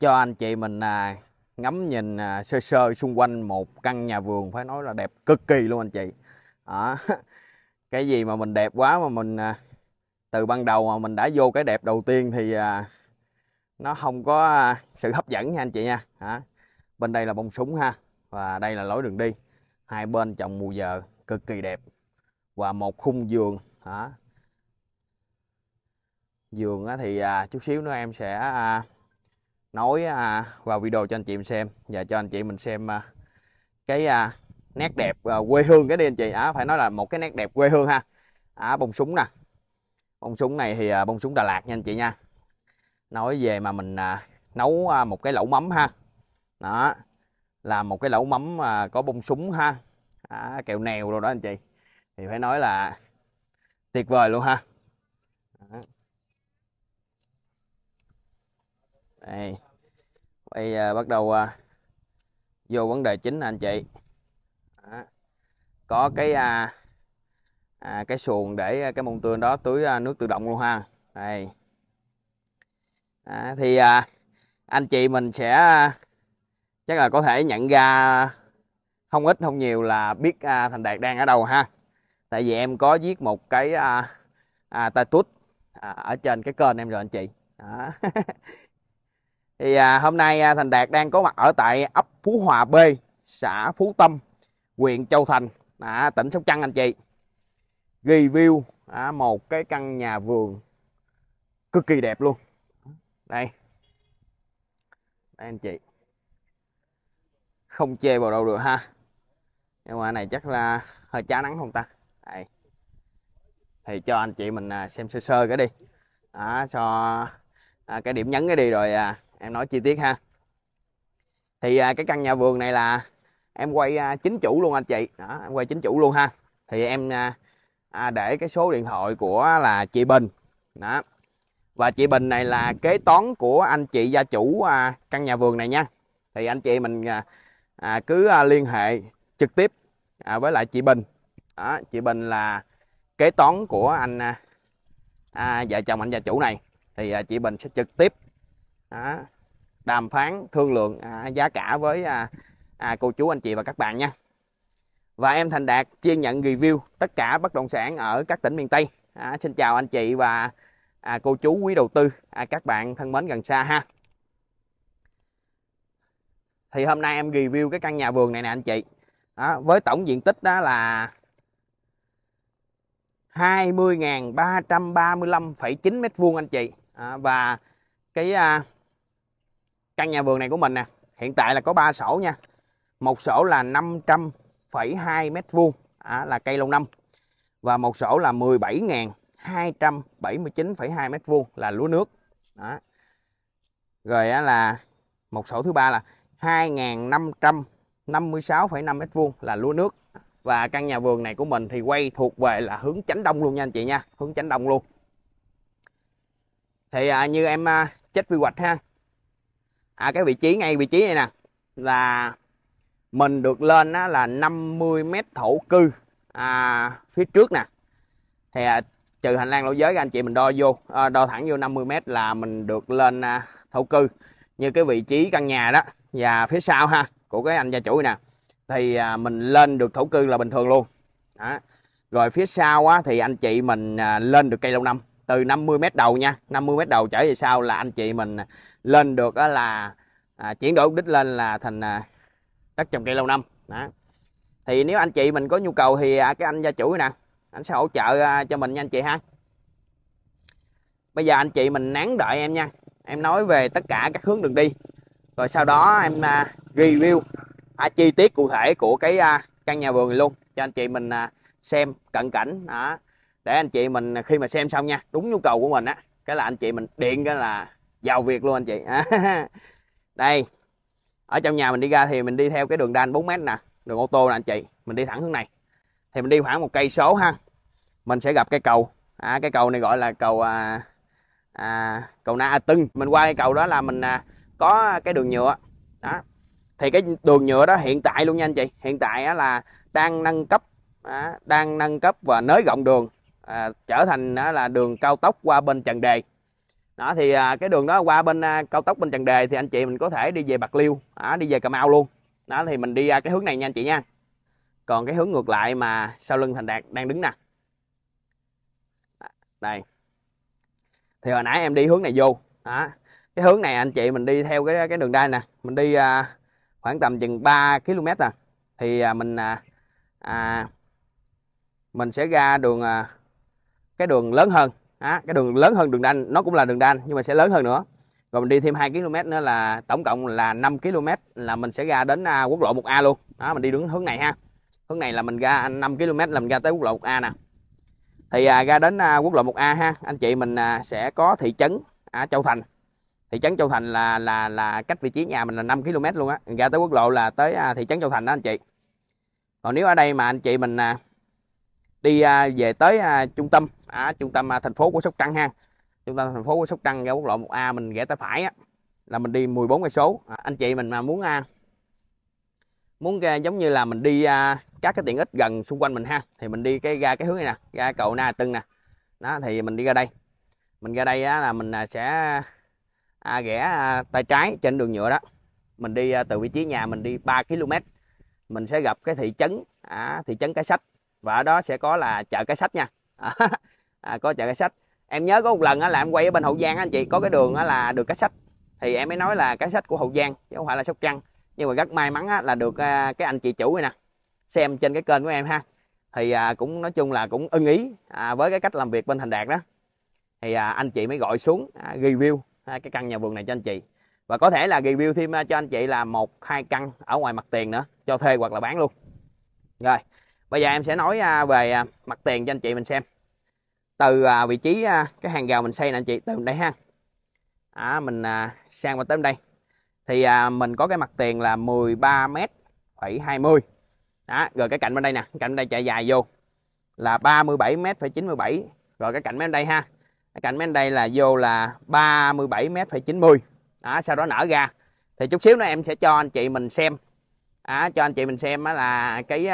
cho anh chị mình à, ngắm nhìn à, sơ sơ xung quanh một căn nhà vườn phải nói là đẹp cực kỳ luôn anh chị à, cái gì mà mình đẹp quá mà mình à, từ ban đầu mà mình đã vô cái đẹp đầu tiên thì à, nó không có à, sự hấp dẫn nha anh chị nha à, bên đây là bông súng ha và đây là lối đường đi hai bên trồng mùa giờ cực kỳ đẹp và một khung vườn hả à, giường thì à, chút xíu nữa em sẽ à, nói à, vào video cho anh chị em xem và cho anh chị mình xem à, cái à, nét đẹp quê hương cái đi anh chị á phải nói là một cái nét đẹp quê hương ha à, bông súng nè bông súng này thì bông súng Đà Lạt nha anh chị nha nói về mà mình nấu một cái lẩu mắm ha đó làm một cái lẩu mắm có bông súng ha à, kẹo nèo rồi đó anh chị thì phải nói là tuyệt vời luôn ha đây bây giờ à, bắt đầu à, vô vấn đề chính anh chị đó. có cái à, à, cái xuồng để à, cái mông tường đó tưới à, nước tự động luôn ha đây à, thì à, anh chị mình sẽ à, chắc là có thể nhận ra không ít không nhiều là biết à, thành đạt đang ở đâu ha tại vì em có viết một cái à, à, tay à, ở trên cái kênh em rồi anh chị đó. thì à, hôm nay à, Thành Đạt đang có mặt ở tại ấp Phú Hòa B xã Phú Tâm huyện Châu Thành à, tỉnh Sóc Trăng anh chị review à, một cái căn nhà vườn cực kỳ đẹp luôn đây đây anh chị không chê vào đâu được ha nhưng mà này chắc là hơi chá nắng không ta đây. thì cho anh chị mình à, xem sơ sơ cái đi đó, cho à, cái điểm nhấn cái đi rồi à, em nói chi tiết ha thì à, cái căn nhà vườn này là em quay à, chính chủ luôn anh chị đó em quay chính chủ luôn ha thì em à, à, để cái số điện thoại của là chị Bình đó và chị Bình này là kế toán của anh chị gia chủ à, căn nhà vườn này nha thì anh chị mình à, à, cứ à, liên hệ trực tiếp à, với lại chị Bình đó, chị Bình là kế toán của anh à, à, vợ chồng anh gia chủ này thì à, chị Bình sẽ trực tiếp đó. đàm phán thương lượng à, giá cả với à, à, cô chú anh chị và các bạn nha và em Thành Đạt chuyên nhận review tất cả bất động sản ở các tỉnh miền Tây à, xin chào anh chị và à, cô chú quý đầu tư à, các bạn thân mến gần xa ha thì hôm nay em review cái căn nhà vườn này nè anh chị đó, với tổng diện tích đó là 20.335,9 mét vuông anh chị à, và cái à, căn nhà vườn này của mình nè hiện tại là có 3 sổ nha một sổ là 500,2 mét vuông à, là cây lâu năm và một sổ là 17.279,2 mét vuông là lúa nước đó. rồi á, là một sổ thứ ba là 2.556,5 mét vuông là lúa nước và căn nhà vườn này của mình thì quay thuộc về là hướng chánh đông luôn nha anh chị nha hướng chánh đông luôn thì à, như em à, chết quy hoạch ha à, cái vị trí ngay vị trí này nè là mình được lên á, là 50 mét thổ cư à, phía trước nè thì à, trừ hành lang lỗ giới các anh chị mình đo vô à, đo thẳng vô 50 mét là mình được lên à, thổ cư như cái vị trí căn nhà đó và phía sau ha của cái anh gia chủ này nè thì à, mình lên được thổ cư là bình thường luôn đó. rồi phía sau á, thì anh chị mình à, lên được cây lâu năm từ 50 mét đầu nha 50 mét đầu trở về sau là anh chị mình à, lên được á, là à, chuyển đổi mục đích lên là thành à, đất trồng cây lâu năm đó. thì nếu anh chị mình có nhu cầu thì à, cái anh gia chủ nè anh sẽ hỗ trợ à, cho mình nha anh chị ha bây giờ anh chị mình nán đợi em nha em nói về tất cả các hướng đường đi rồi sau đó em à, review à, chi tiết cụ thể của cái à, căn nhà vườn luôn cho anh chị mình à, xem cận cảnh đó để anh chị mình à, khi mà xem xong nha đúng nhu cầu của mình á cái là anh chị mình điện cái là vào việc luôn anh chị đây ở trong nhà mình đi ra thì mình đi theo cái đường đan 4 mét nè đường ô tô nè anh chị mình đi thẳng hướng này thì mình đi khoảng một cây số ha mình sẽ gặp cái cầu à, cái cầu này gọi là cầu à, à, cầu Na Tưng mình qua cái cầu đó là mình à, có cái đường nhựa đó thì cái đường nhựa đó hiện tại luôn nha anh chị hiện tại á, là đang nâng cấp á, đang nâng cấp và nới rộng đường à, trở thành á, là đường cao tốc qua bên Trần Đề đó thì à, cái đường đó qua bên à, cao tốc bên Trần Đề thì anh chị mình có thể đi về Bạc Liêu à, đi về Cà Mau luôn đó thì mình đi à, cái hướng này nha anh chị nha còn cái hướng ngược lại mà sau lưng Thành Đạt đang đứng nè đây thì hồi nãy em đi hướng này vô đó. cái hướng này anh chị mình đi theo cái cái đường đai nè mình đi à, khoảng tầm chừng 3 km nè à. thì à, mình à, à, mình sẽ ra đường à, cái đường lớn hơn à, cái đường lớn hơn đường đanh nó cũng là đường đanh nhưng mà sẽ lớn hơn nữa rồi mình đi thêm 2 km nữa là tổng cộng là 5 km là mình sẽ ra đến à, quốc lộ 1A luôn đó mình đi đúng hướng này ha hướng này là mình ra 5 km là mình ra tới quốc lộ 1A nè thì à, ra đến à, quốc lộ 1A ha anh chị mình à, sẽ có thị trấn à, Châu Thành thị trấn Châu Thành là là là cách vị trí nhà mình là 5 km luôn á ra tới quốc lộ là tới à, thị trấn Châu Thành đó anh chị còn nếu ở đây mà anh chị mình à, đi à, về tới à, trung tâm à, trung tâm à, thành phố của Sóc Trăng ha trung tâm thành phố của Sóc Trăng ra quốc lộ 1A mình rẽ tay phải á, là mình đi 14 cây số à, anh chị mình mà muốn à, muốn à, giống như là mình đi à, các cái tiện ích gần xung quanh mình ha thì mình đi cái ra cái hướng này nè ra cầu Na Tưng nè đó thì mình đi ra đây mình ra đây á, là mình à, sẽ à, rẽ à, tay trái trên đường nhựa đó mình đi à, từ vị trí nhà mình đi 3 km mình sẽ gặp cái thị trấn à, thị trấn cái sách và ở đó sẽ có là chợ cái sách nha à, à, có chợ cái sách em nhớ có một lần á, là em quay ở bên hậu giang anh chị có cái đường á, là đường cái sách thì em mới nói là cái sách của hậu giang chứ không phải là sóc trăng nhưng mà rất may mắn á, là được à, cái anh chị chủ này nè xem trên cái kênh của em ha thì à, cũng nói chung là cũng ưng ý với cái cách làm việc bên thành đạt đó thì anh chị mới gọi xuống review à, cái căn nhà vườn này cho anh chị và có thể là review thêm cho anh chị là một hai căn ở ngoài mặt tiền nữa cho thuê hoặc là bán luôn rồi bây giờ em sẽ nói à, về à, mặt tiền cho anh chị mình xem từ à, vị trí cái hàng rào mình xây nè anh chị từ đây ha à, mình sang qua tới đây thì mình có cái mặt tiền là 13 m phẩy 20 đó, rồi cái cạnh bên đây nè cạnh bên đây chạy dài vô là 37 m phẩy 97 rồi cái cạnh bên đây ha cái cạnh bên đây là vô là 37 m phẩy 90 đó, sau đó nở ra thì chút xíu nữa em sẽ cho anh chị mình xem à, cho anh chị mình xem là cái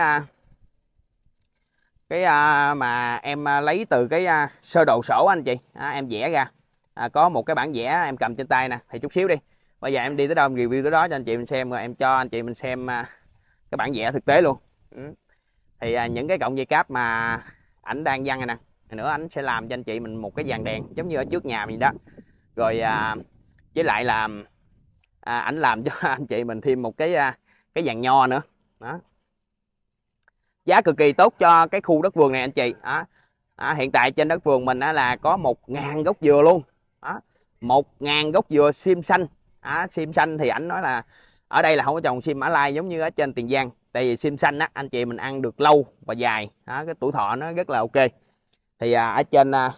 cái à, mà em à, lấy từ cái à, sơ đồ sổ anh chị à, em vẽ ra à, có một cái bản vẽ em cầm trên tay nè thì chút xíu đi bây giờ em đi tới đâu em review tới đó cho anh chị mình xem rồi em cho anh chị mình xem cái bản vẽ thực tế luôn ừ. thì những cái cọng dây cáp mà ảnh đang văng này nè Hồi nữa ảnh sẽ làm cho anh chị mình một cái dàn đèn giống như ở trước nhà mình đó rồi với lại là à, ảnh làm cho anh chị mình thêm một cái cái dàn nho nữa đó giá cực kỳ tốt cho cái khu đất vườn này anh chị à, à, hiện tại trên đất vườn mình á, là có 1.000 gốc dừa luôn à, một ngàn gốc dừa sim xanh à, sim xanh thì ảnh nói là ở đây là không có trồng sim mã lai giống như ở trên tiền giang tại vì sim xanh á anh chị mình ăn được lâu và dài à, cái tuổi thọ nó rất là ok thì à, ở trên à,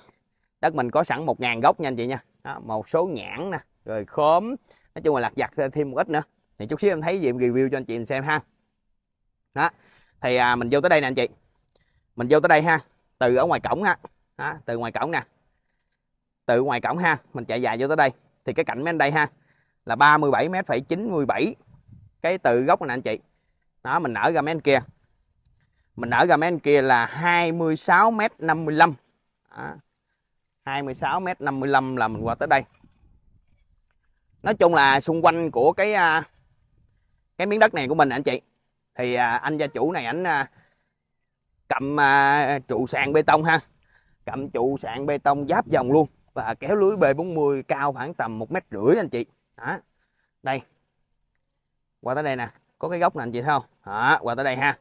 đất mình có sẵn 1.000 gốc nha anh chị nha à, một số nhãn nè rồi khóm nói chung là lặt vặt thêm một ít nữa thì chút xíu em thấy gì em review cho anh chị mình xem ha đó thì à, mình vô tới đây nè anh chị mình vô tới đây ha từ ở ngoài cổng ha đó, từ ngoài cổng nè từ ngoài cổng ha mình chạy dài vô tới đây thì cái cạnh mấy anh đây ha là 37 m phải 97 cái từ gốc này anh chị đó mình nở ra mấy anh kia mình nở ra mấy anh kia là 26 m 55 đó. 26 m 55 là mình qua tới đây nói chung là xung quanh của cái à, cái miếng đất này của mình anh chị thì à, anh gia chủ này ảnh à, cầm à, trụ sàn bê tông ha cầm trụ sàn bê tông giáp dòng luôn và kéo lưới B40 cao khoảng tầm một mét rưỡi anh chị đó. đây qua tới đây nè có cái góc này anh chị thấy không đó, qua tới đây ha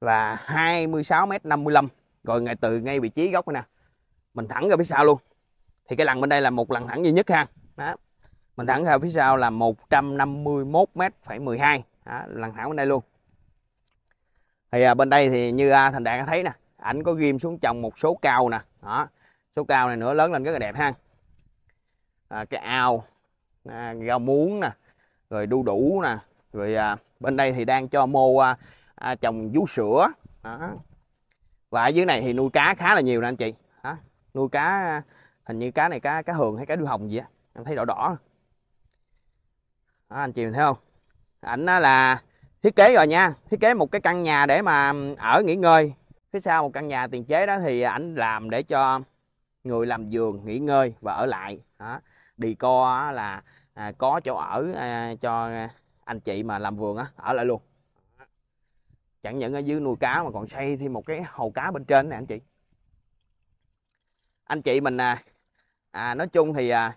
là 26 m 55 rồi ngay từ ngay vị trí góc này nè mình thẳng ra phía sau luôn thì cái lần bên đây là một lần thẳng duy nhất ha đó. mình thẳng ra phía sau là 151 m phải 12 đó, lần thẳng bên đây luôn thì à, bên đây thì như à, thành đạt thấy nè ảnh có ghim xuống trồng một số cao nè đó số cao này nữa lớn lên rất là đẹp ha à, cái ao à, rau muống nè rồi đu đủ nè rồi à, bên đây thì đang cho mô à, à, trồng vú sữa đó. và ở dưới này thì nuôi cá khá là nhiều nè anh chị đó. nuôi cá à, hình như cá này cá cá hường hay cá đuôi hồng gì á anh thấy đỏ đỏ đó, anh chị mình thấy không ảnh là thiết kế rồi nha thiết kế một cái căn nhà để mà ừ, ở nghỉ ngơi phía sau một căn nhà tiền chế đó thì ảnh làm để cho người làm giường nghỉ ngơi và ở lại đi co là à, có chỗ ở à, cho anh chị mà làm vườn á ở lại luôn chẳng những ở dưới nuôi cá mà còn xây thêm một cái hồ cá bên trên nè anh chị anh chị mình à, à nói chung thì à,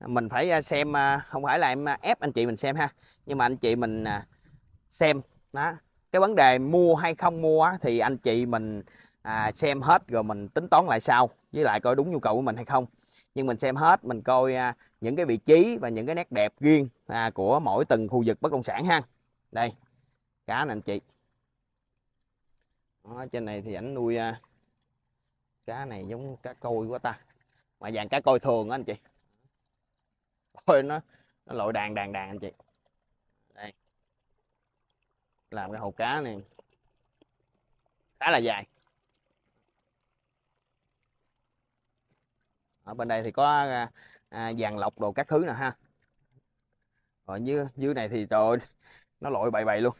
mình phải à, xem à, không phải là em ép anh chị mình xem ha nhưng mà anh chị mình à, xem đó cái vấn đề mua hay không mua á, thì anh chị mình à, xem hết rồi mình tính toán lại sau với lại coi đúng nhu cầu của mình hay không nhưng mình xem hết mình coi à, những cái vị trí và những cái nét đẹp riêng à, của mỗi từng khu vực bất động sản ha đây cá nè anh chị đó, trên này thì ảnh nuôi à, cá này giống cá côi quá ta mà vàng cá côi thường á anh chị ôi nó nó lội đàn đàn đàn anh chị làm cái hột cá này khá là dài ở bên đây thì có à, à vàng lọc đồ các thứ nè ha rồi như dưới này thì trời ơi, nó lội bậy bậy luôn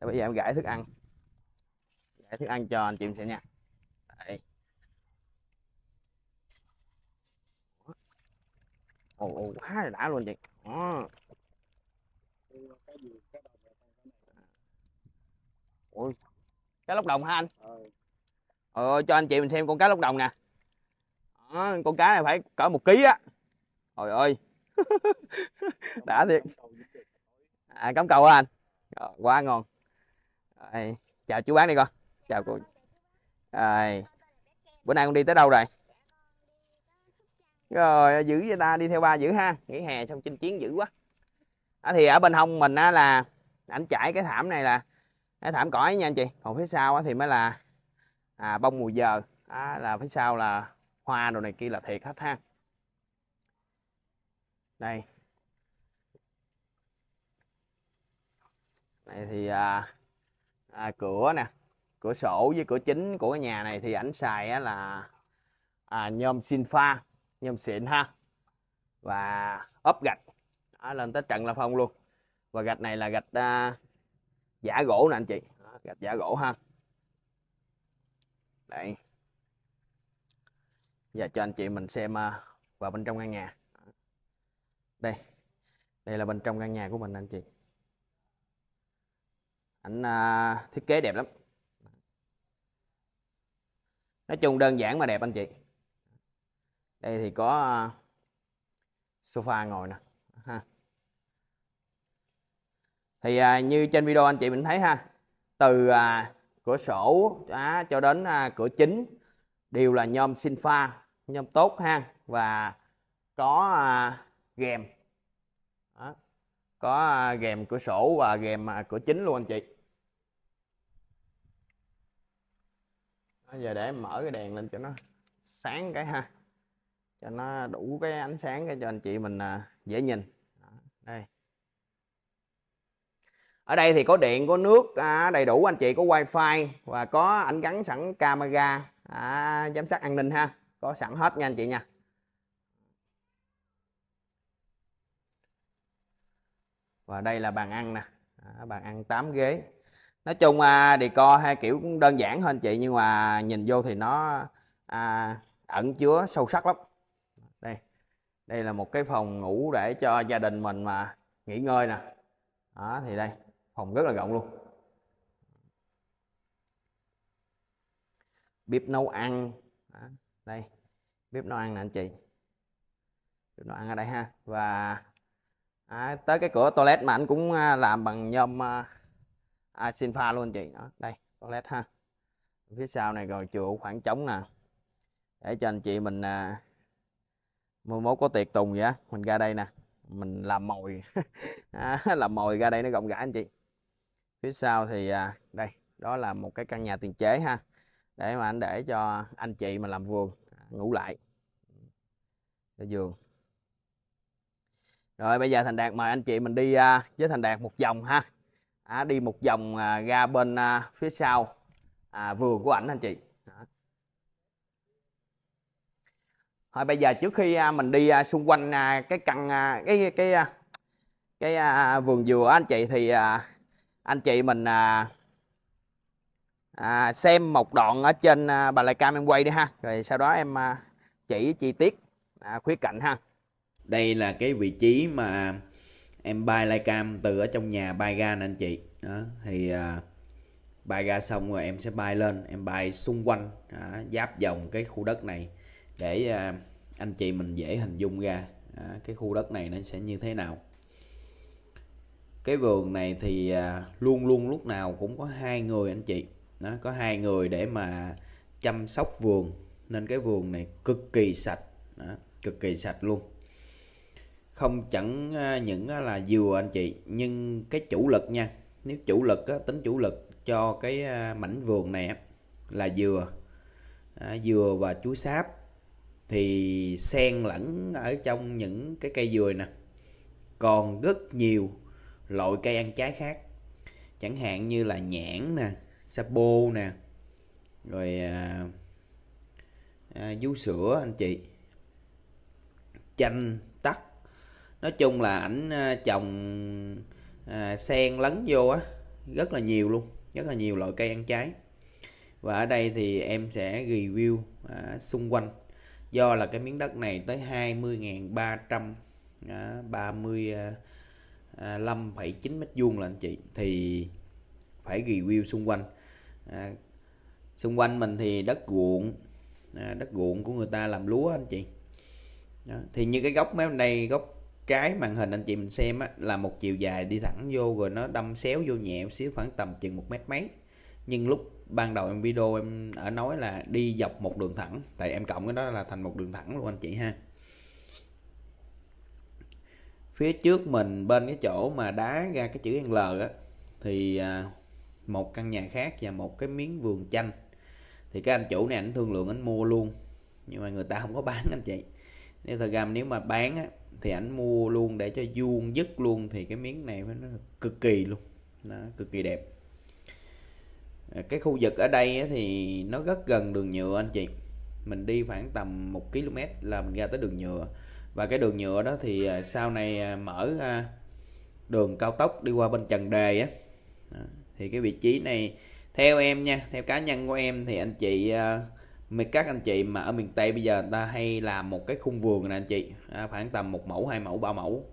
Thế bây giờ em gãi thức ăn gãi thức ăn cho anh chị em xem nha Đấy. ồ quá đã luôn chị Ui. Cá lóc đồng hả anh? Ừ. Ờ cho anh chị mình xem con cá lóc đồng nè. Đó, con cá này phải cỡ một ký á. Trời ơi. Đã thiệt. À cắm cầu hả anh? Rồi, quá ngon. Rồi, chào chú bán đi con. Chào cô. Rồi. Bữa nay con đi tới đâu rồi? Rồi giữ cho ta đi theo ba giữ ha. Nghỉ hè xong chinh chiến dữ quá. À, thì ở bên hông mình á là ảnh trải cái thảm này là cái thảm cỏ ấy nha anh chị còn phía sau thì mới là à, bông mùi giờ à, là phía sau là hoa đồ này kia là thiệt hết ha đây này thì à, à, cửa nè cửa sổ với cửa chính của cái nhà này thì ảnh xài á, là à, nhôm xin pha nhôm xịn ha và ốp gạch à, lên tới trần la phong luôn và gạch này là gạch à, giả gỗ nè anh chị gạch giả gỗ ha đây giờ cho anh chị mình xem à, vào bên trong căn nhà đây đây là bên trong căn nhà của mình anh chị ảnh à, thiết kế đẹp lắm nói chung đơn giản mà đẹp anh chị đây thì có à, sofa ngồi nè thì à, như trên video anh chị mình thấy ha từ à, cửa sổ à, cho đến à, cửa chính đều là nhôm sinh pha nhôm tốt ha và có à, ghèm Đó. có à, ghèm cửa sổ và ghèm à, cửa chính luôn anh chị Đó, giờ để mở cái đèn lên cho nó sáng cái ha cho nó đủ cái ánh sáng cái cho anh chị mình à, dễ nhìn Đó. đây ở đây thì có điện có nước à, đầy đủ anh chị có wifi và có ảnh gắn sẵn camera à, giám sát an ninh ha có sẵn hết nha anh chị nha và đây là bàn ăn nè à, bàn ăn 8 ghế nói chung à, decor hai kiểu cũng đơn giản hơn chị nhưng mà nhìn vô thì nó à, ẩn chứa sâu sắc lắm đây đây là một cái phòng ngủ để cho gia đình mình mà nghỉ ngơi nè đó thì đây phòng rất là rộng luôn bếp nấu ăn đây bếp nấu ăn nè anh chị bếp nấu ăn ở đây ha và à, tới cái cửa toilet mà anh cũng à, làm bằng nhôm à, asinfa luôn anh chị đó đây toilet ha phía sau này rồi chừa khoảng trống nè để cho anh chị mình à, mười mốt có tiệc tùng vậy mình ra đây nè mình làm mồi à, làm mồi ra đây nó rộng rãi anh chị phía sau thì à, đây đó là một cái căn nhà tiền chế ha để mà anh để cho anh chị mà làm vườn à, ngủ lại cho giường rồi bây giờ thành đạt mời anh chị mình đi à, với thành đạt một vòng ha à, đi một vòng ra bên phía sau à, vườn của ảnh anh chị Thôi bây giờ trước khi mình đi xung quanh cái căn cái cái cái, cái vườn dừa anh chị thì anh chị mình à, à, xem một đoạn ở trên à, bà lai cam em quay đi ha rồi sau đó em à, chỉ chi tiết à, khuyết cạnh ha đây là cái vị trí mà em bay lai cam từ ở trong nhà bay ra nè anh chị đó thì à, bay ra xong rồi em sẽ bay lên em bay xung quanh à, giáp vòng cái khu đất này để à, anh chị mình dễ hình dung ra à, cái khu đất này nó sẽ như thế nào cái vườn này thì à, luôn luôn lúc nào cũng có hai người anh chị nó có hai người để mà chăm sóc vườn nên cái vườn này cực kỳ sạch đó, cực kỳ sạch luôn không chẳng à, những à, là dừa anh chị nhưng cái chủ lực nha nếu chủ lực tính chủ lực cho cái mảnh vườn này là dừa dừa và chuối sáp thì xen lẫn ở trong những cái cây dừa nè còn rất nhiều loại cây ăn trái khác chẳng hạn như là nhãn nè sapo nè rồi à, à, vú sữa anh chị chanh tắc nói chung là ảnh à, trồng à, sen lấn vô á rất là nhiều luôn rất là nhiều loại cây ăn trái và ở đây thì em sẽ review à, xung quanh do là cái miếng đất này tới 20.330 à, à 5,9 à, mét vuông là anh chị thì phải review xung quanh à, xung quanh mình thì đất ruộng à, đất ruộng của người ta làm lúa anh chị đó. thì như cái góc mép này góc trái màn hình anh chị mình xem á, là một chiều dài đi thẳng vô rồi nó đâm xéo vô nhẹ xíu khoảng tầm chừng một mét mấy nhưng lúc ban đầu em video em ở nói là đi dọc một đường thẳng tại em cộng cái đó là thành một đường thẳng luôn anh chị ha phía trước mình bên cái chỗ mà đá ra cái chữ L á thì à, một căn nhà khác và một cái miếng vườn chanh thì cái anh chủ này anh thương lượng anh mua luôn nhưng mà người ta không có bán anh chị nên thật ra nếu mà bán á, thì ảnh mua luôn để cho vuông dứt luôn thì cái miếng này nó cực kỳ luôn nó cực kỳ đẹp à, cái khu vực ở đây thì nó rất gần đường nhựa anh chị mình đi khoảng tầm một km là mình ra tới đường nhựa và cái đường nhựa đó thì à, sau này à, mở à, đường cao tốc đi qua bên Trần Đề á thì cái vị trí này theo em nha theo cá nhân của em thì anh chị các anh chị mà ở miền Tây bây giờ người ta hay làm một cái khung vườn nè anh chị khoảng tầm một mẫu hai mẫu ba mẫu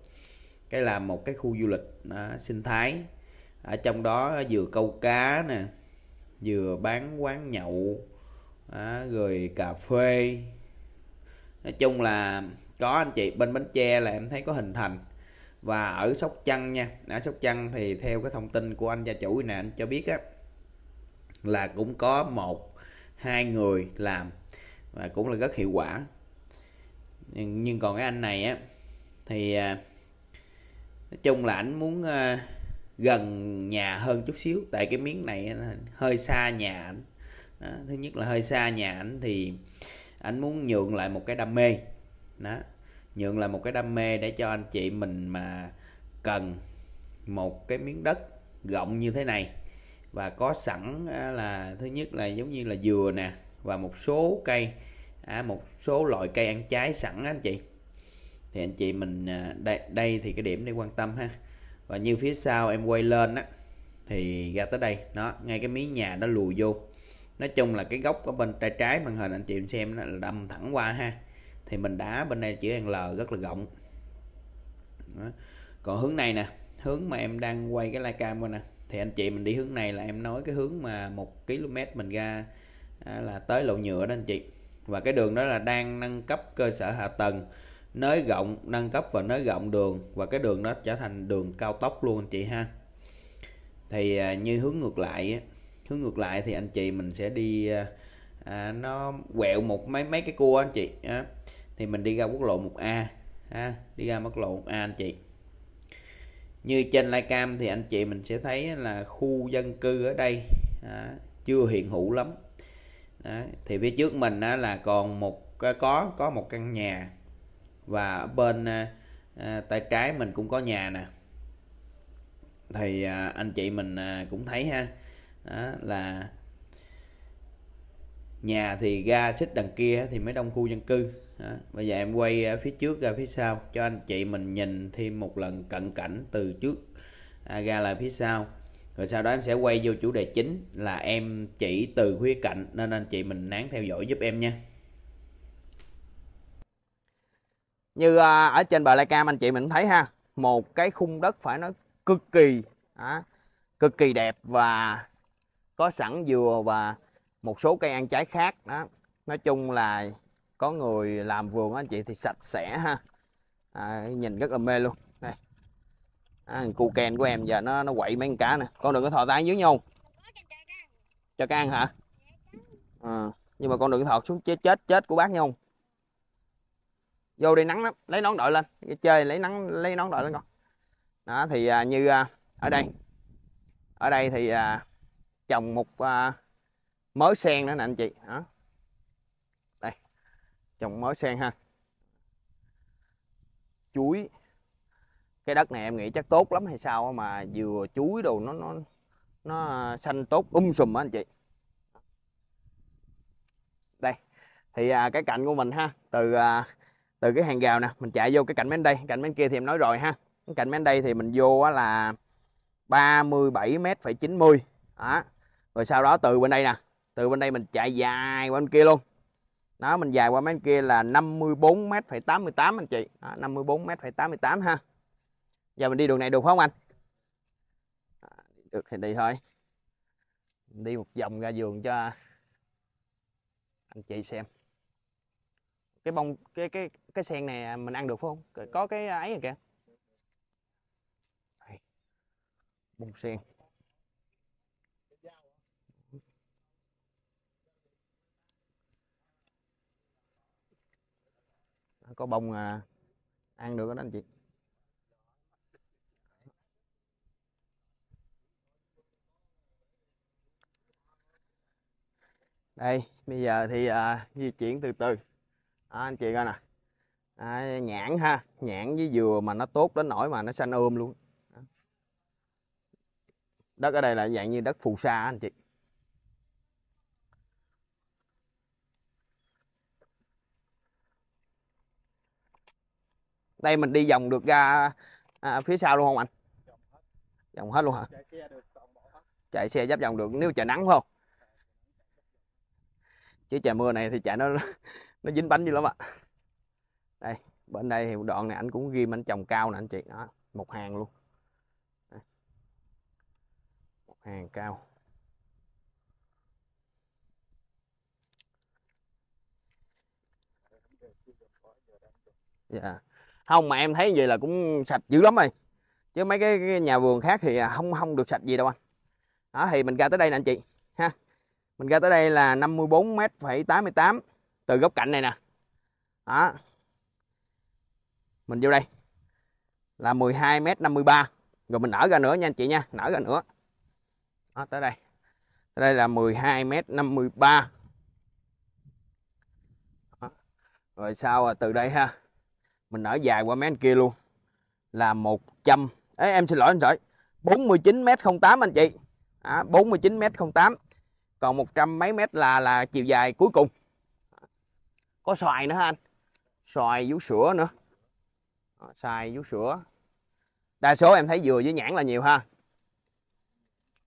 cái làm một cái khu du lịch sinh thái ở trong đó vừa câu cá nè vừa bán quán nhậu rồi cà phê nói chung là có anh chị bên bến tre là em thấy có hình thành và ở sóc trăng nha ở sóc trăng thì theo cái thông tin của anh gia chủ nè anh cho biết á là cũng có một hai người làm và cũng là rất hiệu quả nhưng, nhưng còn cái anh này á thì à, nói chung là anh muốn à, gần nhà hơn chút xíu tại cái miếng này hơi xa nhà anh đó, thứ nhất là hơi xa nhà anh thì anh muốn nhượng lại một cái đam mê đó nhượng là một cái đam mê để cho anh chị mình mà cần một cái miếng đất rộng như thế này và có sẵn là thứ nhất là giống như là dừa nè và một số cây à, một số loại cây ăn trái sẵn á anh chị thì anh chị mình à, đây, đây thì cái điểm để quan tâm ha và như phía sau em quay lên á thì ra tới đây nó ngay cái miếng nhà nó lùi vô nói chung là cái góc ở bên tay trái màn hình anh chị xem nó là đâm thẳng qua ha thì mình đá bên đây chữ L rất là rộng đó. còn hướng này nè hướng mà em đang quay cái cam qua nè thì anh chị mình đi hướng này là em nói cái hướng mà một km mình ra à, là tới lộ nhựa đó anh chị và cái đường đó là đang nâng cấp cơ sở hạ tầng nới rộng nâng cấp và nới rộng đường và cái đường đó trở thành đường cao tốc luôn anh chị ha thì à, như hướng ngược lại hướng ngược lại thì anh chị mình sẽ đi à, à, nó quẹo một mấy mấy cái cua anh chị à, thì mình đi ra quốc lộ 1A à, đi ra quốc lộ 1A anh chị như trên live cam thì anh chị mình sẽ thấy là khu dân cư ở đây à, chưa hiện hữu lắm à, thì phía trước mình á, là còn một có có một căn nhà và ở bên à, tay trái mình cũng có nhà nè thì à, anh chị mình à, cũng thấy ha đó, là nhà thì ga xích đằng kia thì mới đông khu dân cư đó. bây giờ em quay ờ, phía trước ra ờ, phía sau cho anh chị mình nhìn thêm một lần cận cảnh từ trước à, ra là phía sau rồi sau đó em sẽ quay vô chủ đề chính là em chỉ từ khía cạnh nên anh chị mình nán theo dõi giúp em nha như ờ, ở trên bờ lai cam anh chị mình thấy ha một cái khung đất phải nói cực kỳ cực kỳ đẹp và có sẵn dừa và một số cây ăn trái khác đó nói chung là có người làm vườn anh chị thì sạch sẽ ha à, nhìn rất là mê luôn đây à, cu ken của em giờ nó nó quậy mấy con cá nè con đừng có thò tay dưới nhau cho cá ăn hả à, nhưng mà con đừng thò xuống chết chết chết của bác nhau vô đi nắng lắm lấy nón đội lên chơi lấy nắng lấy nón đội lên con đó thì à, như à, ở đây ở đây thì à, trồng một à, mới sen nữa nè anh chị hả đây trồng mới sen ha chuối cái đất này em nghĩ chắc tốt lắm hay sao mà vừa chuối đồ nó nó nó xanh tốt um sùm á anh chị đây thì à, cái cạnh của mình ha từ à, từ cái hàng rào nè mình chạy vô cái cạnh bên đây cạnh bên kia thì em nói rồi ha cái cạnh bên đây thì mình vô á là 37 m phải 90 đó rồi sau đó từ bên đây nè từ bên đây mình chạy dài qua bên kia luôn đó mình dài qua bên kia là 54 m phẩy 88 anh chị đó, 54 m phẩy 88 ha giờ mình đi đường này được không anh à, được thì đi thôi đi một vòng ra giường cho anh chị xem cái bông cái cái cái sen này mình ăn được không có cái ấy rồi kìa bông sen có bông à, ăn được đó anh chị đây bây giờ thì à, di chuyển từ từ à, anh chị coi nè à, nhãn ha nhãn với dừa mà nó tốt đến nỗi mà nó xanh ôm luôn đất ở đây là dạng như đất phù sa anh chị đây mình đi vòng được ra à, phía sau luôn không anh vòng hết luôn hả chạy xe dắp vòng được nếu trời nắng không chứ trời mưa này thì chạy nó nó dính bánh dữ lắm ạ đây bên đây thì đoạn này anh cũng ghim anh trồng cao nè anh chị đó một hàng luôn một hàng cao yeah. Dạ không mà em thấy vậy là cũng sạch dữ lắm rồi chứ mấy cái, cái nhà vườn khác thì à, không không được sạch gì đâu anh đó thì mình ra tới đây nè anh chị ha mình ra tới đây là 54 m phẩy 88 từ góc cạnh này nè đó mình vô đây là 12 m 53 rồi mình nở ra nữa nha anh chị nha nở ra nữa đó, tới đây tới đây là 12 m 53 đó. rồi sau à, từ đây ha mình ở dài qua mấy anh kia luôn là 100 Ê, em xin lỗi anh sợi 49m08 anh chị à, 49m08 còn một trăm mấy mét là là chiều dài cuối cùng có xoài nữa ha anh xoài vú sữa nữa xoài vú sữa đa số em thấy dừa với nhãn là nhiều ha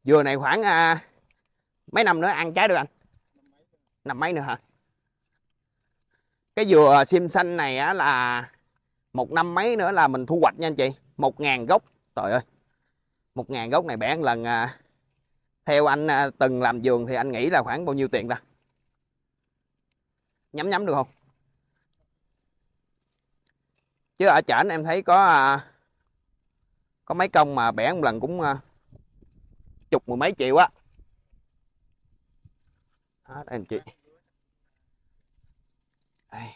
dừa này khoảng à, mấy năm nữa ăn trái được anh năm mấy nữa hả cái dừa sim xanh này á là một năm mấy nữa là mình thu hoạch nha anh chị một ngàn gốc trời ơi một ngàn gốc này bẻ một lần à, theo anh à, từng làm vườn thì anh nghĩ là khoảng bao nhiêu tiền ta nhắm nhắm được không chứ ở chảnh em thấy có à, có mấy công mà bẻ một lần cũng à, chục mười mấy triệu á đó. đây anh chị đây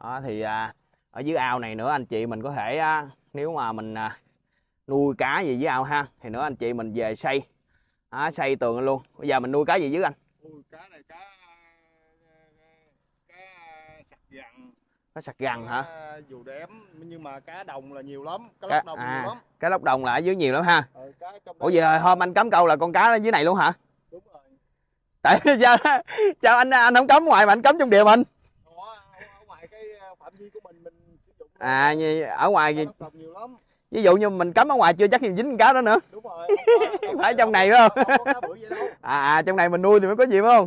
đó thì à, ở dưới ao này nữa anh chị mình có thể nếu mà mình à, nuôi cá gì dưới ao ha thì nữa anh chị mình về xây à, xây tường luôn bây giờ mình nuôi cá gì dưới anh nuôi cá này cá cá sặc gằn cá sặc gằn hả dù đếm nhưng mà cá đồng là nhiều lắm cá, cá lóc đồng à, nhiều lắm cá lóc đồng là ở dưới nhiều lắm ha ừ, ủa vậy hôm anh cấm câu là con cá ở dưới này luôn hả đúng rồi tại sao chào anh anh không cấm ngoài mà anh cấm trong địa mình à như, ở ngoài gì ví dụ như mình cấm ở ngoài chưa chắc gì dính cá đó nữa đúng rồi, phải trong này phải không à, à trong này mình nuôi thì mới có gì phải không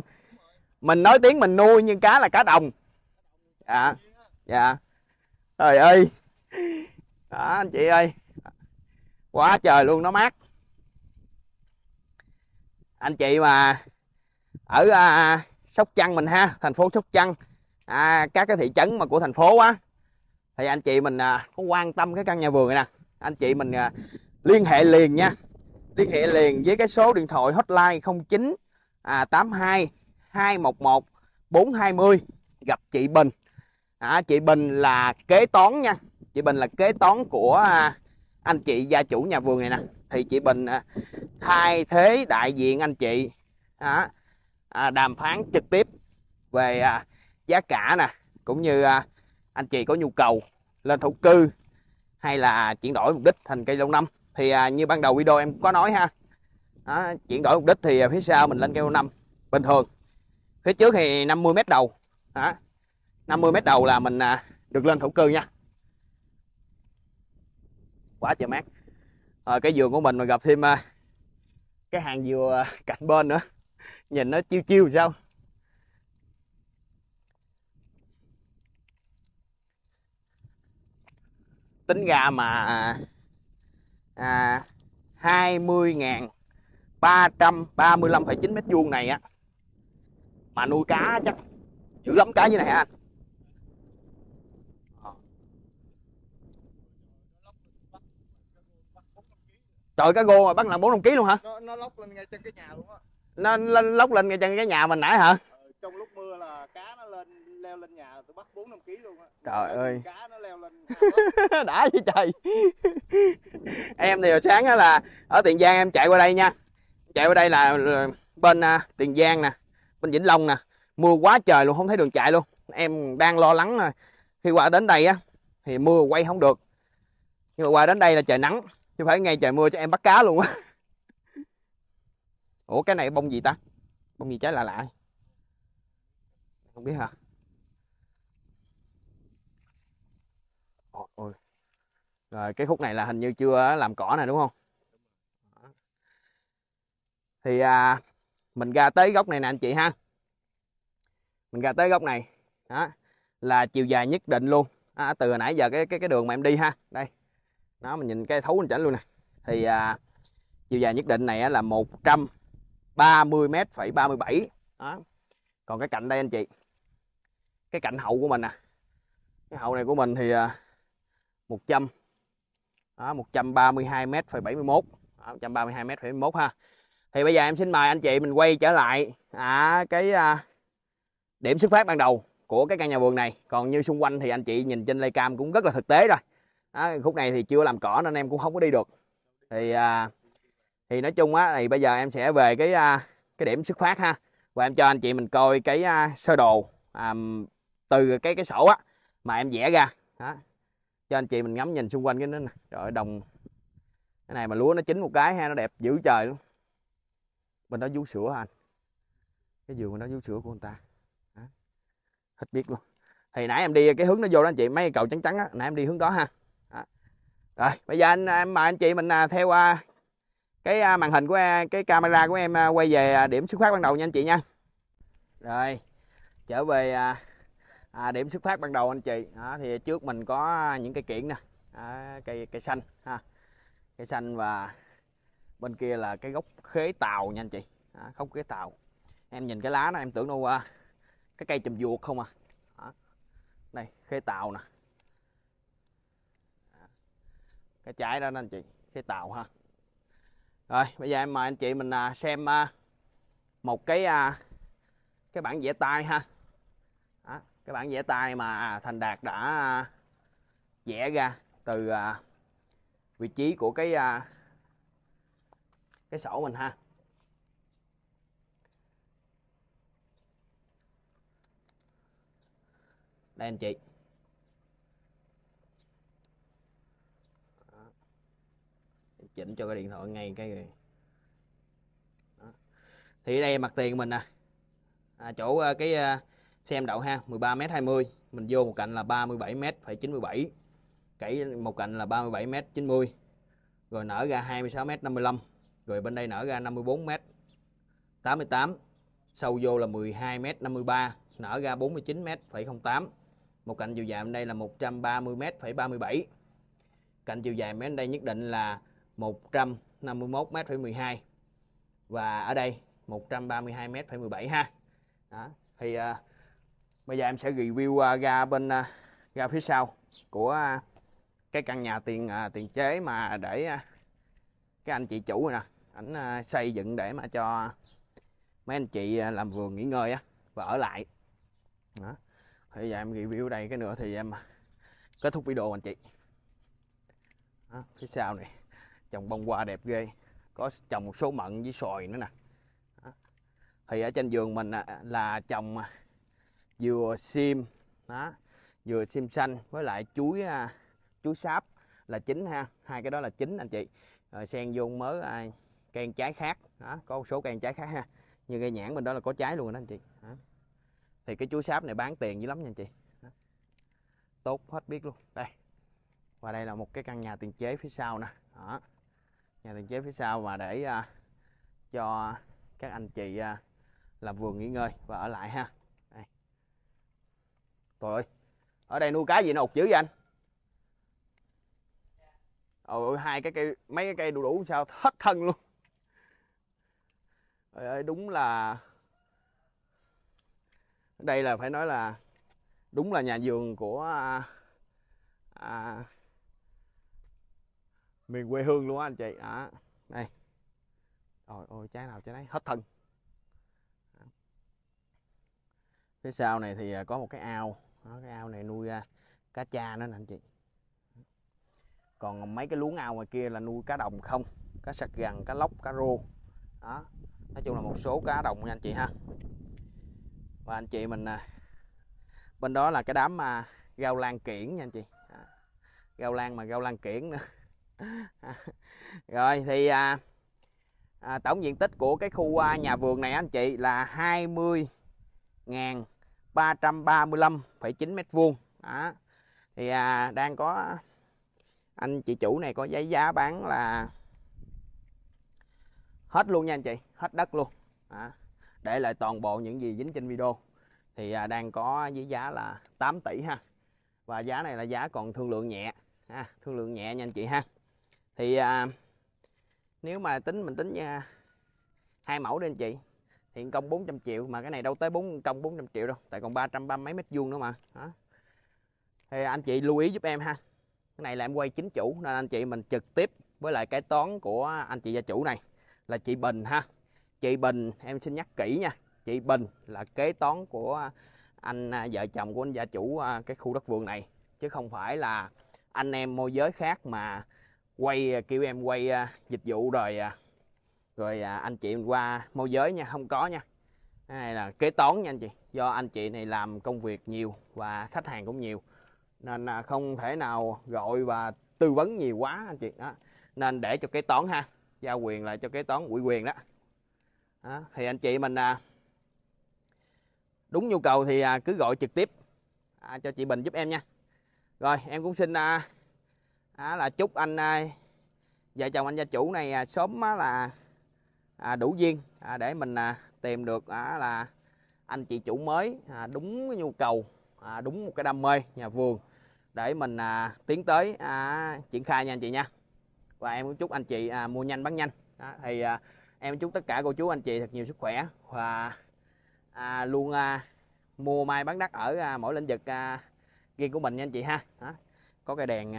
mình nói tiếng mình nuôi nhưng cá là cá đồng à dạ trời ơi đó anh chị ơi quá trời luôn nó mát anh chị mà ở à, à, sóc trăng mình ha thành phố sóc trăng à, các cái thị trấn mà của thành phố á thì anh chị mình à, có quan tâm cái căn nhà vườn này nè anh chị mình à, liên hệ liền nha liên hệ liền với cái số điện thoại hotline 09 à, 82 211 420 gặp chị Bình à, chị Bình là kế toán nha chị Bình là kế toán của à, anh chị gia chủ nhà vườn này nè thì chị Bình thay thế đại diện anh chị à, à, đàm phán trực tiếp về à, giá cả nè cũng như à, anh chị có nhu cầu lên thổ cư hay là chuyển đổi mục đích thành cây lâu năm thì à, như ban đầu video em cũng có nói ha đó, chuyển đổi mục đích thì à, phía sau mình lên cây lâu năm bình thường phía trước thì 50 mét đầu đó, 50 mét đầu là mình à, được lên thổ cư nha quá trời mát à, cái vườn của mình mà gặp thêm cái hàng dừa cạnh bên nữa nhìn nó chiêu chiêu sao tính ra mà à, 20.335,9 mét vuông này á mà nuôi cá chắc dữ lắm cá như này hả anh ờ. trời cá gô mà bắt là 4 kg luôn hả nó, nó lóc lên ngay trên cái nhà luôn á nó, lên lóc lên ngay trên cái nhà mình nãy hả ừ, trong lúc mưa là cá nó lên leo lên nhà tôi bắt 4 5 kg luôn á trời ơi cá nó đã với trời em thì hồi sáng là ở tiền giang em chạy qua đây nha chạy qua đây là bên à, tiền giang nè bên vĩnh long nè mưa quá trời luôn không thấy đường chạy luôn em đang lo lắng rồi khi qua đến đây á thì mưa quay không được nhưng mà qua đến đây là trời nắng chứ phải ngay trời mưa cho em bắt cá luôn á ủa cái này bông gì ta bông gì trái lạ lạ không biết hả Rồi cái khúc này là hình như chưa làm cỏ này đúng không? Thì à, mình ra tới góc này nè anh chị ha. Mình ra tới góc này. Đó là chiều dài nhất định luôn. À, từ hồi nãy giờ cái cái cái đường mà em đi ha. Đây. Đó mình nhìn cái thấu hình chảnh luôn nè. Thì à, chiều dài nhất định này là 130 m phẩy 37. Đó. Còn cái cạnh đây anh chị. Cái cạnh hậu của mình nè. À. Cái hậu này của mình thì à, 100 đó, 132 m phẩy 71 đó, 132 m phẩy 71 ha thì bây giờ em xin mời anh chị mình quay trở lại à, cái à, điểm xuất phát ban đầu của cái căn nhà vườn này còn như xung quanh thì anh chị nhìn trên lay cam cũng rất là thực tế rồi đó, khúc này thì chưa làm cỏ nên em cũng không có đi được thì à, thì nói chung á thì bây giờ em sẽ về cái à, cái điểm xuất phát ha và em cho anh chị mình coi cái à, sơ đồ à, từ cái cái sổ á mà em vẽ ra đó cho anh chị mình ngắm nhìn xung quanh cái nó trời đồng cái này mà lúa nó chín một cái ha nó đẹp dữ trời luôn bên đó vú sữa anh cái vườn bên đó vú sữa của người ta hết biết luôn thì nãy em đi cái hướng nó vô đó anh chị mấy cầu trắng trắng á nãy em đi hướng đó ha rồi bây giờ anh em mời anh chị mình à, theo à, cái à, màn hình của cái camera của em quay về điểm xuất phát ban đầu nha anh chị nha rồi trở về à, điểm xuất phát ban đầu anh chị à, thì trước mình có những cây kiện nè à, cây cây xanh ha cây xanh và bên kia là cái gốc khế tàu nha anh chị à, gốc khế tàu em nhìn cái lá nó em tưởng đâu qua à, cái cây chùm ruột không à, đây khế tàu nè cái trái đó nè anh chị khế tàu ha rồi bây giờ em mời anh chị mình à, xem à, một cái cái bản vẽ tay ha cái bản vẽ tay mà à, Thành Đạt đã à, vẽ ra từ à, vị trí của cái cái sổ mình ha đây anh chị chỉnh cho cái điện thoại ngay cái người thì đây mặt tiền mình nè à, chỗ cái xem đậu ha 13m20 mình vô một cạnh là 37m phải 97 cẩy một cạnh là 37m 90 rồi nở ra 26m 55 rồi bên đây nở ra 54m 88 sâu vô là 12m 53 nở ra 49m phải 08 một cạnh chiều dài bên đây là 130m phải 37 cạnh chiều dài bên đây nhất định là 151m phải 12 và ở đây 132m phải 17 ha đó thì uh, bây giờ em sẽ review ra à, bên ra à, phía sau của à, cái căn nhà tiền tiền chế mà để cái anh chị chủ nè ảnh xây dựng để mà cho mấy anh chị làm vườn nghỉ ngơi á và ở lại đó. bây giờ em review đây cái nữa thì em kết thúc video anh chị đó, phía sau này trồng bông hoa đẹp ghê có trồng một số mận với sòi nữa nè đó. thì ở trên giường mình là trồng dừa sim đó dừa sim xanh với lại chuối à, chuối sáp là chính ha hai cái đó là chính anh chị rồi sen vô mớ à, cây trái khác đó có một số cây trái khác ha như cây nhãn bên đó là có trái luôn đó anh chị đó. thì cái chuối sáp này bán tiền dữ lắm nha anh chị đó. tốt hết biết luôn đây và đây là một cái căn nhà tiền chế phía sau nè đó nhà tiền chế phía sau và để à, cho các anh chị à, làm vườn nghỉ ngơi và ở lại ha Trời ơi. Ở đây nuôi cá gì nó ục dữ vậy anh? Ôi hai cái cây mấy cái cây đủ đủ sao hết thân luôn. Trời ơi đúng là đây là phải nói là đúng là nhà vườn của à, à, miền quê hương luôn á anh chị đó đây trời ôi trái nào trái đấy hết thân phía sau này thì à, có một cái ao đó, cái ao này nuôi uh, cá cha nữa nè anh chị còn mấy cái luống ao ngoài kia là nuôi cá đồng không cá sặc gằn cá lóc cá rô đó nói chung là một số cá đồng nha anh chị ha và anh chị mình uh, bên đó là cái đám mà uh, gao lan kiển nha anh chị à, gao lan mà gao lan kiển nữa rồi thì à, à, tổng diện tích của cái khu à, nhà vườn này anh chị là 20 ngàn 335,9 mét vuông đó thì à, đang có anh chị chủ này có giấy giá bán là hết luôn nha anh chị hết đất luôn à, để lại toàn bộ những gì dính trên video thì à, đang có với giá là 8 tỷ ha và giá này là giá còn thương lượng nhẹ ha, thương lượng nhẹ nha anh chị ha thì à, nếu mà tính mình tính nha hai mẫu đi anh chị hiện công 400 triệu mà cái này đâu tới 4 công 400 triệu đâu tại còn 330 mấy mét vuông nữa mà đó. thì anh chị lưu ý giúp em ha cái này là em quay chính chủ nên anh chị mình trực tiếp với lại cái toán của anh chị gia chủ này là chị Bình ha chị Bình em xin nhắc kỹ nha chị Bình là kế toán của anh à, vợ chồng của anh gia chủ à, cái khu đất vườn này chứ không phải là anh em môi giới khác mà quay à, kêu em quay dịch vụ rồi rồi à, anh chị qua môi giới nha không có nha cái này là kế toán nha anh chị do anh chị này làm công việc nhiều và khách hàng cũng nhiều nên là không thể nào gọi và tư vấn nhiều quá anh chị đó nên để cho kế toán ha giao quyền lại cho kế toán ủy quyền đó, đó. thì anh chị mình à, đúng nhu cầu thì à, cứ gọi trực tiếp à, cho chị Bình giúp em nha rồi em cũng xin à, à, là chúc anh à, vợ chồng anh gia chủ này à, sớm á, là à, đủ duyên à, để mình à, tìm được à, là anh chị chủ mới à, đúng cái nhu cầu à, đúng một cái đam mê nhà vườn để mình à, tiến tới à, triển khai nha anh chị nha và em cũng chúc anh chị à, mua nhanh bán nhanh đó, thì à, em chúc tất cả cô chú anh chị thật nhiều sức khỏe và à, luôn à, mua mai bán đắt ở à, mỗi lĩnh vực à, riêng của mình nha anh chị ha đó, có cái đèn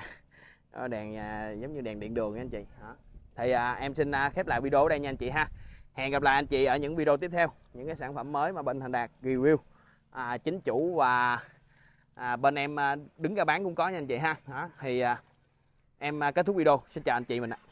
à, đèn à, giống như đèn điện đường nha anh chị đó thì à, em xin à, khép lại video ở đây nha anh chị ha hẹn gặp lại anh chị ở những video tiếp theo những cái sản phẩm mới mà bên thành đạt review à, chính chủ và à, bên em à, đứng ra bán cũng có nha anh chị ha đó, thì à, em à, kết thúc video xin chào anh chị mình ạ